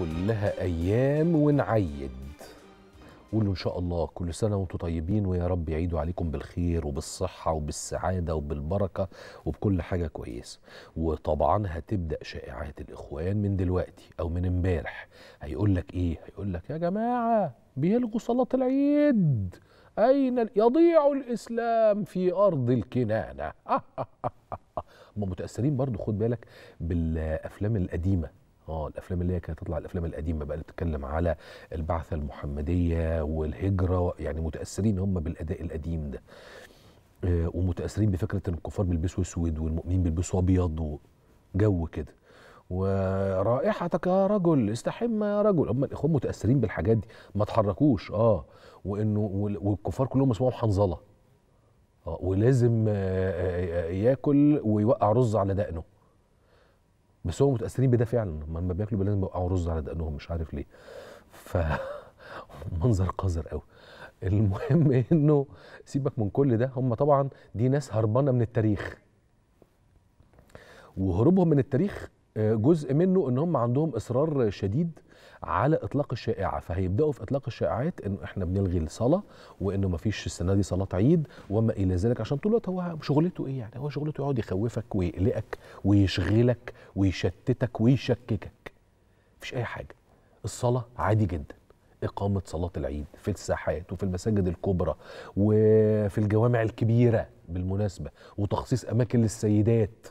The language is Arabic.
كلها ايام ونعيد قولوا ان شاء الله كل سنه وانتم طيبين ويا رب يعيدوا عليكم بالخير وبالصحه وبالسعاده وبالبركه وبكل حاجه كويسه وطبعا هتبدا شائعات الاخوان من دلوقتي او من امبارح هيقول لك ايه هيقول لك يا جماعه بيلغوا صلاه العيد اين يضيع الاسلام في ارض الكنانه هم متاثرين برضو خد بالك بالافلام القديمه اه الافلام اللي هي كانت تطلع الافلام القديمه بقى اللي بتتكلم على البعثه المحمديه والهجره يعني متاثرين هم بالاداء القديم ده آه، ومتاثرين بفكره ان الكفار بيلبسوا اسود والمؤمنين بيلبسوا ابيض وجو كده ورائحتك يا رجل استحم يا رجل هم الاخوان متاثرين بالحاجات دي ما تحركوش اه وانه والكفار كلهم اسمهم حنظله اه ولازم آه، آه، ياكل ويوقع رز على دقنه بس هم متاثرين بده فعلا لما بياكلوا بقى لازم يوقعوا رز على دقنهم مش عارف ليه ف منظر قذر قوي المهم انه سيبك من كل ده هم طبعا دي ناس هربانه من التاريخ وهروبهم من التاريخ جزء منه ان هم عندهم اصرار شديد على اطلاق الشائعه فهيبداوا في اطلاق الشائعات انه احنا بنلغي الصلاه وانه ما فيش السنه دي صلاه عيد وما الى ذلك عشان طول الوقت هو شغلته ايه يعني هو شغلته يقعد يخوفك ويقلقك ويشغلك ويشتتك ويشككك مفيش اي حاجه الصلاه عادي جدا إقامة صلاة العيد في الساحات وفي المساجد الكبرى وفي الجوامع الكبيرة بالمناسبة وتخصيص أماكن للسيدات